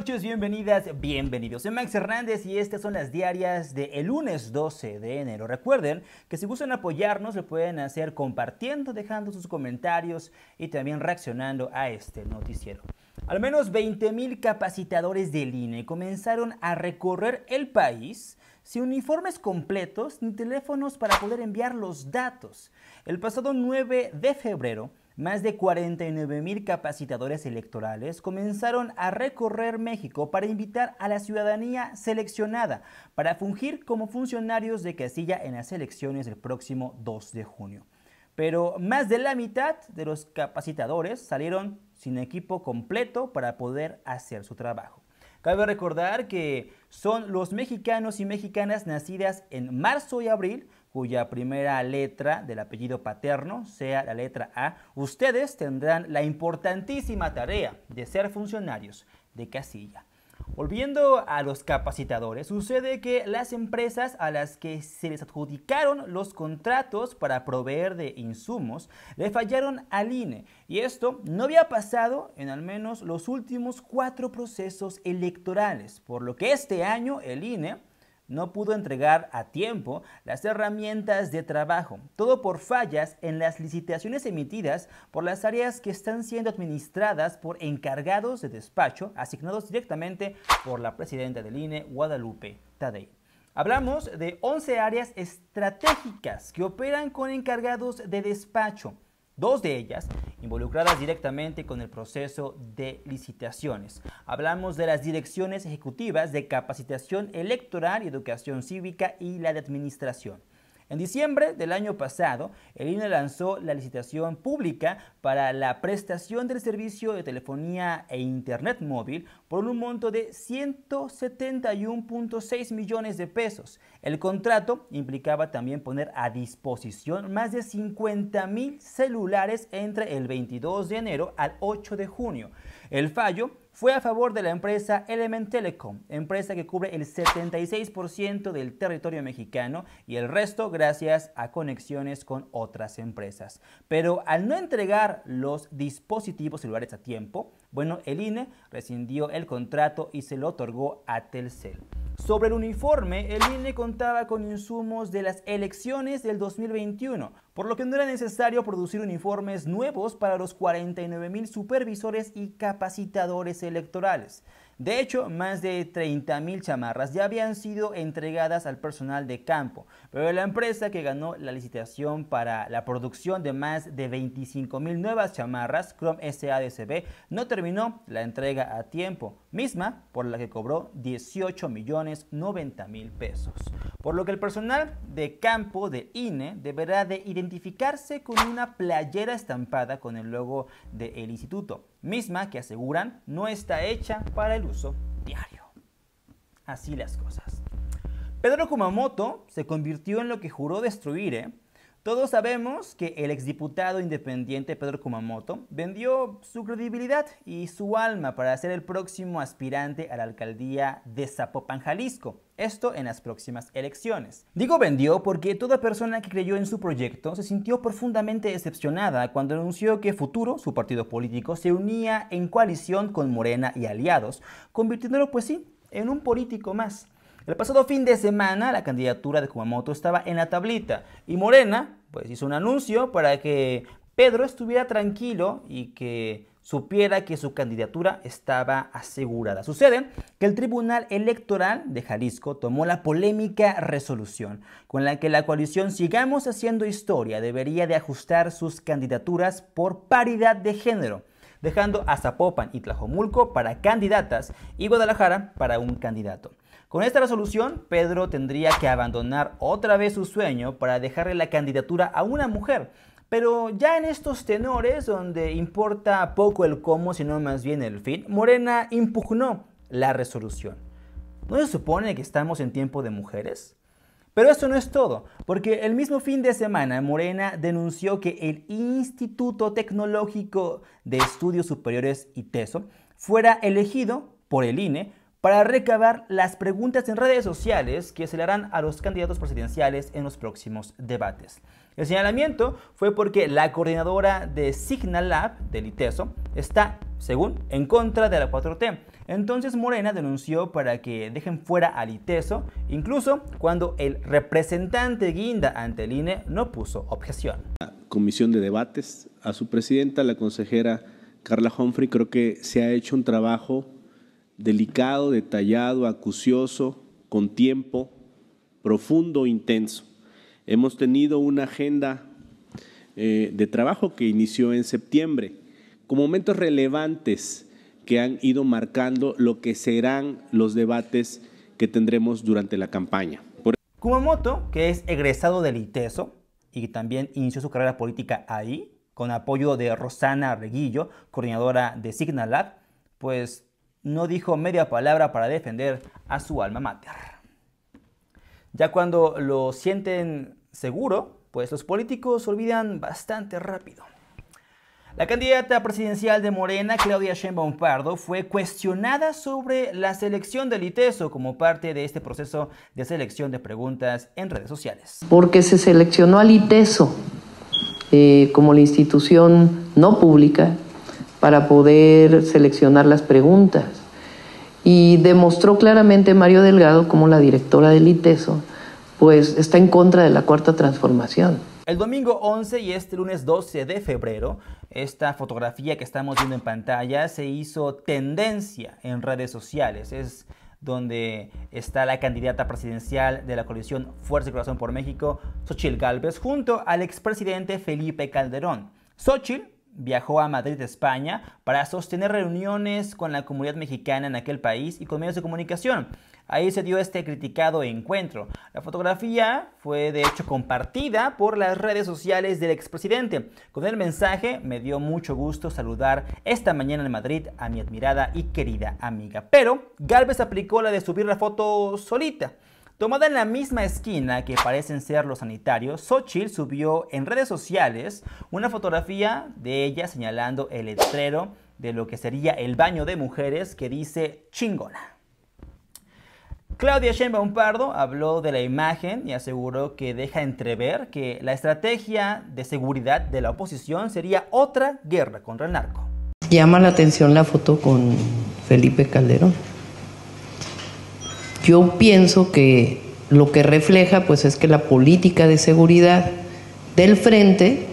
noches, bienvenidas, bienvenidos. Soy Max Hernández y estas son las diarias del lunes 12 de enero. Recuerden que si gustan apoyarnos lo pueden hacer compartiendo, dejando sus comentarios y también reaccionando a este noticiero. Al menos 20 mil capacitadores del INE comenzaron a recorrer el país sin uniformes completos ni teléfonos para poder enviar los datos. El pasado 9 de febrero, más de 49 mil capacitadores electorales comenzaron a recorrer México para invitar a la ciudadanía seleccionada para fungir como funcionarios de casilla en las elecciones del próximo 2 de junio. Pero más de la mitad de los capacitadores salieron sin equipo completo para poder hacer su trabajo. Cabe recordar que son los mexicanos y mexicanas nacidas en marzo y abril cuya primera letra del apellido paterno sea la letra A, ustedes tendrán la importantísima tarea de ser funcionarios de casilla. Volviendo a los capacitadores, sucede que las empresas a las que se les adjudicaron los contratos para proveer de insumos le fallaron al INE y esto no había pasado en al menos los últimos cuatro procesos electorales, por lo que este año el INE no pudo entregar a tiempo las herramientas de trabajo, todo por fallas en las licitaciones emitidas por las áreas que están siendo administradas por encargados de despacho asignados directamente por la presidenta del INE, Guadalupe Tadei. Hablamos de 11 áreas estratégicas que operan con encargados de despacho dos de ellas involucradas directamente con el proceso de licitaciones. Hablamos de las direcciones ejecutivas de capacitación electoral y educación cívica y la de administración. En diciembre del año pasado, el INE lanzó la licitación pública para la prestación del servicio de telefonía e internet móvil por un monto de 171.6 millones de pesos. El contrato implicaba también poner a disposición más de 50 mil celulares entre el 22 de enero al 8 de junio. El fallo fue a favor de la empresa Element Telecom, empresa que cubre el 76% del territorio mexicano y el resto gracias a conexiones con otras empresas. Pero al no entregar los dispositivos celulares a tiempo, bueno, el INE rescindió el contrato y se lo otorgó a Telcel. Sobre el uniforme, el INE contaba con insumos de las elecciones del 2021, por lo que no era necesario producir uniformes nuevos para los 49 mil supervisores y capacitadores electorales. De hecho, más de 30.000 chamarras ya habían sido entregadas al personal de campo, pero la empresa que ganó la licitación para la producción de más de 25.000 nuevas chamarras, Chrome SADCB, no terminó la entrega a tiempo misma por la que cobró 18 millones 90 mil pesos. Por lo que el personal de campo de INE deberá de identificarse con una playera estampada con el logo del instituto, misma que aseguran no está hecha para el uso diario. Así las cosas. Pedro Kumamoto se convirtió en lo que juró destruir, ¿eh? Todos sabemos que el exdiputado independiente Pedro Kumamoto vendió su credibilidad y su alma para ser el próximo aspirante a la alcaldía de Zapopan, Jalisco. Esto en las próximas elecciones. Digo vendió porque toda persona que creyó en su proyecto se sintió profundamente decepcionada cuando anunció que Futuro, su partido político, se unía en coalición con Morena y aliados, convirtiéndolo, pues sí, en un político más. El pasado fin de semana la candidatura de Kumamoto estaba en la tablita y Morena pues hizo un anuncio para que Pedro estuviera tranquilo y que supiera que su candidatura estaba asegurada. Sucede que el Tribunal Electoral de Jalisco tomó la polémica resolución con la que la coalición Sigamos Haciendo Historia debería de ajustar sus candidaturas por paridad de género, dejando a Zapopan y Tlajomulco para candidatas y Guadalajara para un candidato. Con esta resolución, Pedro tendría que abandonar otra vez su sueño para dejarle la candidatura a una mujer. Pero ya en estos tenores, donde importa poco el cómo, sino más bien el fin, Morena impugnó la resolución. ¿No se supone que estamos en tiempo de mujeres? Pero eso no es todo, porque el mismo fin de semana Morena denunció que el Instituto Tecnológico de Estudios Superiores ITESO fuera elegido por el INE para recabar las preguntas en redes sociales que se le harán a los candidatos presidenciales en los próximos debates. El señalamiento fue porque la coordinadora de Signal Lab del ITESO está, según, en contra de la 4T. Entonces Morena denunció para que dejen fuera al ITESO, incluso cuando el representante Guinda ante el INE no puso objeción. La comisión de debates, a su presidenta, la consejera Carla Humphrey, creo que se ha hecho un trabajo delicado, detallado, acucioso, con tiempo, profundo, intenso. Hemos tenido una agenda eh, de trabajo que inició en septiembre, con momentos relevantes que han ido marcando lo que serán los debates que tendremos durante la campaña. Por... Kumamoto, que es egresado del ITESO y también inició su carrera política ahí, con apoyo de Rosana Reguillo, coordinadora de Signalab, pues no dijo media palabra para defender a su alma mater. Ya cuando lo sienten seguro, pues los políticos olvidan bastante rápido. La candidata presidencial de Morena, Claudia Sheinbaum Pardo, fue cuestionada sobre la selección del ITESO como parte de este proceso de selección de preguntas en redes sociales. Porque se seleccionó al ITESO eh, como la institución no pública para poder seleccionar las preguntas. Y demostró claramente Mario Delgado como la directora del ITESO, pues está en contra de la cuarta transformación. El domingo 11 y este lunes 12 de febrero, esta fotografía que estamos viendo en pantalla se hizo tendencia en redes sociales. Es donde está la candidata presidencial de la coalición Fuerza y Corazón por México, Xochitl Gálvez, junto al expresidente Felipe Calderón. Xochitl viajó a Madrid, España, para sostener reuniones con la comunidad mexicana en aquel país y con medios de comunicación. Ahí se dio este criticado encuentro. La fotografía fue de hecho compartida por las redes sociales del expresidente. Con el mensaje me dio mucho gusto saludar esta mañana en Madrid a mi admirada y querida amiga. Pero Galvez aplicó la de subir la foto solita. Tomada en la misma esquina que parecen ser los sanitarios, Xochitl subió en redes sociales una fotografía de ella señalando el letrero de lo que sería el baño de mujeres que dice chingona. Claudia Sheinbaum Pardo habló de la imagen y aseguró que deja entrever que la estrategia de seguridad de la oposición sería otra guerra contra el narco. Llama la atención la foto con Felipe Calderón yo pienso que lo que refleja pues es que la política de seguridad del frente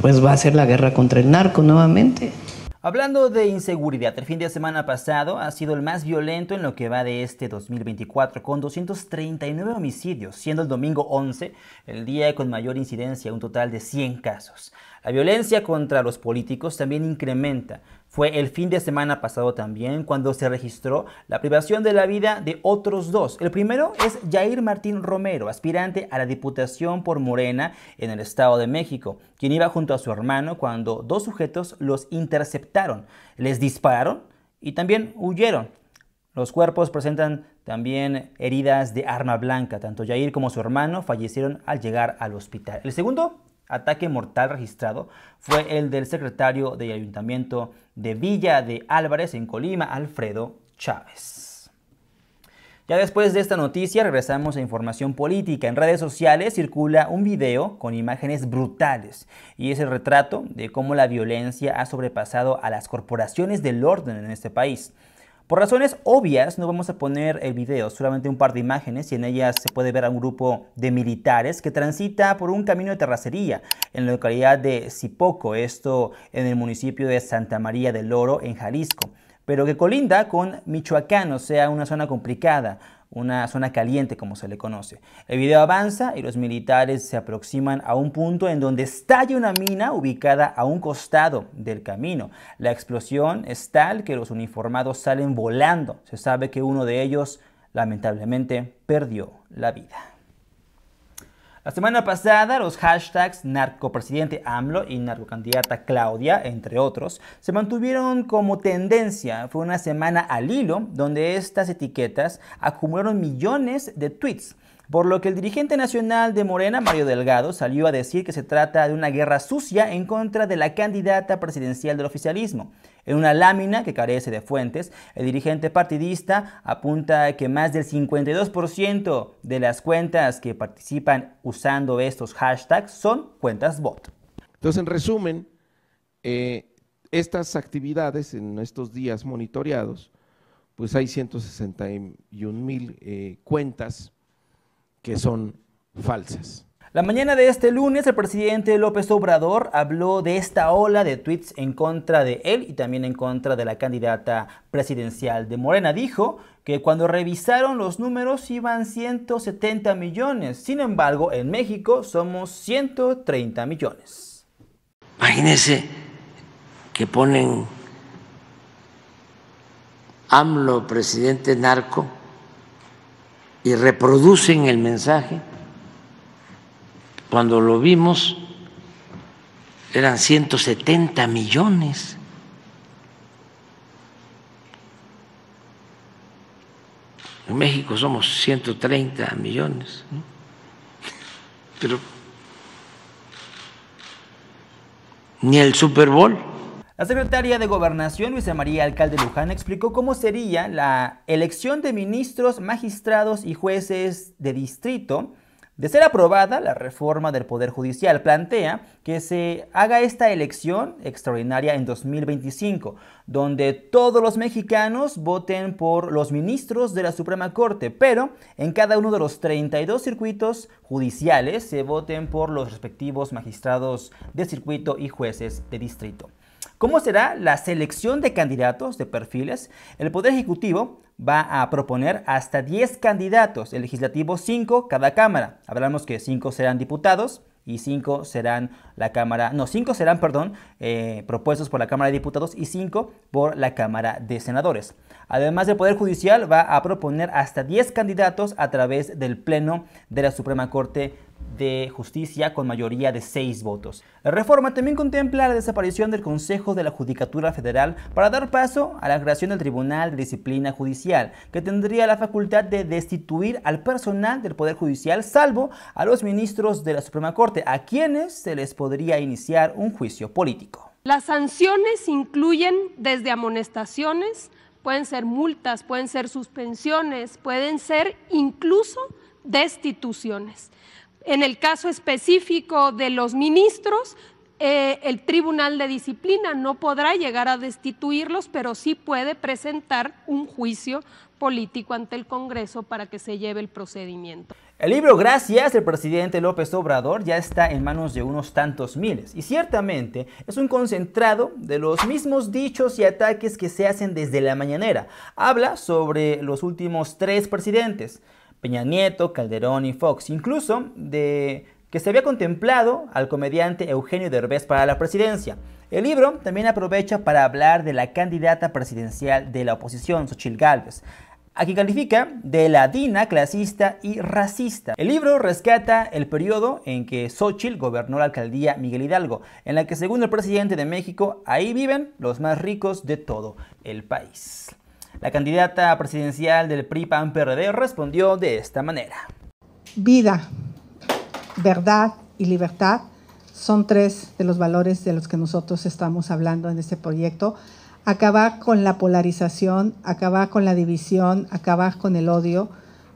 pues va a ser la guerra contra el narco nuevamente. Hablando de inseguridad, el fin de semana pasado ha sido el más violento en lo que va de este 2024, con 239 homicidios, siendo el domingo 11 el día con mayor incidencia, un total de 100 casos. La violencia contra los políticos también incrementa, fue el fin de semana pasado también cuando se registró la privación de la vida de otros dos. El primero es Jair Martín Romero, aspirante a la Diputación por Morena en el Estado de México, quien iba junto a su hermano cuando dos sujetos los interceptaron, les dispararon y también huyeron. Los cuerpos presentan también heridas de arma blanca. Tanto Jair como su hermano fallecieron al llegar al hospital. El segundo ataque mortal registrado fue el del secretario del ayuntamiento de Villa de Álvarez en Colima, Alfredo Chávez. Ya después de esta noticia regresamos a información política. En redes sociales circula un video con imágenes brutales y es el retrato de cómo la violencia ha sobrepasado a las corporaciones del orden en este país. Por razones obvias no vamos a poner el video, solamente un par de imágenes y en ellas se puede ver a un grupo de militares que transita por un camino de terracería en la localidad de Zipoco, esto en el municipio de Santa María del Oro en Jalisco, pero que colinda con Michoacán, o sea, una zona complicada una zona caliente como se le conoce. El video avanza y los militares se aproximan a un punto en donde estalla una mina ubicada a un costado del camino. La explosión es tal que los uniformados salen volando. Se sabe que uno de ellos lamentablemente perdió la vida. La semana pasada, los hashtags narcopresidente AMLO y narcocandidata Claudia, entre otros, se mantuvieron como tendencia. Fue una semana al hilo donde estas etiquetas acumularon millones de tweets por lo que el dirigente nacional de Morena, Mario Delgado, salió a decir que se trata de una guerra sucia en contra de la candidata presidencial del oficialismo. En una lámina que carece de fuentes, el dirigente partidista apunta que más del 52% de las cuentas que participan usando estos hashtags son cuentas bot. Entonces, en resumen, eh, estas actividades en estos días monitoreados, pues hay 161 mil eh, cuentas que son falsas. La mañana de este lunes, el presidente López Obrador habló de esta ola de tweets en contra de él y también en contra de la candidata presidencial de Morena. Dijo que cuando revisaron los números iban 170 millones. Sin embargo, en México somos 130 millones. Imagínense que ponen AMLO presidente narco y reproducen el mensaje. Cuando lo vimos, eran 170 millones. En México somos 130 millones, pero ni el Super Bowl. La secretaria de Gobernación, Luisa María Alcalde Luján, explicó cómo sería la elección de ministros, magistrados y jueces de distrito. De ser aprobada, la reforma del Poder Judicial plantea que se haga esta elección extraordinaria en 2025, donde todos los mexicanos voten por los ministros de la Suprema Corte, pero en cada uno de los 32 circuitos judiciales se voten por los respectivos magistrados de circuito y jueces de distrito. ¿Cómo será la selección de candidatos de perfiles? El Poder Ejecutivo va a proponer hasta 10 candidatos, el legislativo 5 cada Cámara. Hablamos que 5 serán diputados y 5 serán la Cámara, no, 5 serán, perdón, eh, propuestos por la Cámara de Diputados y 5 por la Cámara de Senadores. Además, el Poder Judicial va a proponer hasta 10 candidatos a través del Pleno de la Suprema Corte de Justicia con mayoría de seis votos. La reforma también contempla la desaparición del Consejo de la Judicatura Federal para dar paso a la creación del Tribunal de Disciplina Judicial, que tendría la facultad de destituir al personal del Poder Judicial, salvo a los ministros de la Suprema Corte, a quienes se les podría iniciar un juicio político. Las sanciones incluyen desde amonestaciones, pueden ser multas, pueden ser suspensiones, pueden ser incluso destituciones. En el caso específico de los ministros, eh, el Tribunal de Disciplina no podrá llegar a destituirlos, pero sí puede presentar un juicio político ante el Congreso para que se lleve el procedimiento. El libro Gracias del presidente López Obrador ya está en manos de unos tantos miles y ciertamente es un concentrado de los mismos dichos y ataques que se hacen desde la mañanera. Habla sobre los últimos tres presidentes. Peña Nieto, Calderón y Fox, incluso de que se había contemplado al comediante Eugenio Derbez para la presidencia. El libro también aprovecha para hablar de la candidata presidencial de la oposición, Xochitl Gálvez, a quien califica de ladina, clasista y racista. El libro rescata el periodo en que Xochitl gobernó la alcaldía Miguel Hidalgo, en la que según el presidente de México, ahí viven los más ricos de todo el país. La candidata presidencial del PRI-PAN-PRD respondió de esta manera. Vida, verdad y libertad son tres de los valores de los que nosotros estamos hablando en este proyecto. Acabar con la polarización, acabar con la división, acabar con el odio.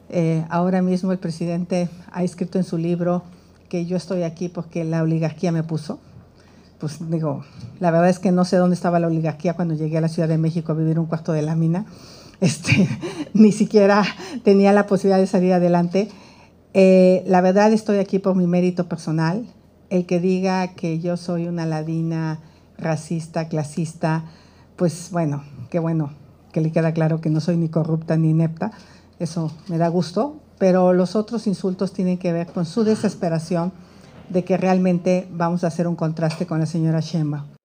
Eh, ahora mismo el presidente ha escrito en su libro que yo estoy aquí porque la oligarquía me puso pues digo, la verdad es que no sé dónde estaba la oligarquía cuando llegué a la Ciudad de México a vivir un cuarto de lámina, Este, ni siquiera tenía la posibilidad de salir adelante. Eh, la verdad estoy aquí por mi mérito personal. El que diga que yo soy una ladina racista, clasista, pues bueno, qué bueno que le queda claro que no soy ni corrupta ni inepta. Eso me da gusto. Pero los otros insultos tienen que ver con su desesperación de que realmente vamos a hacer un contraste con la señora Sheinbaum.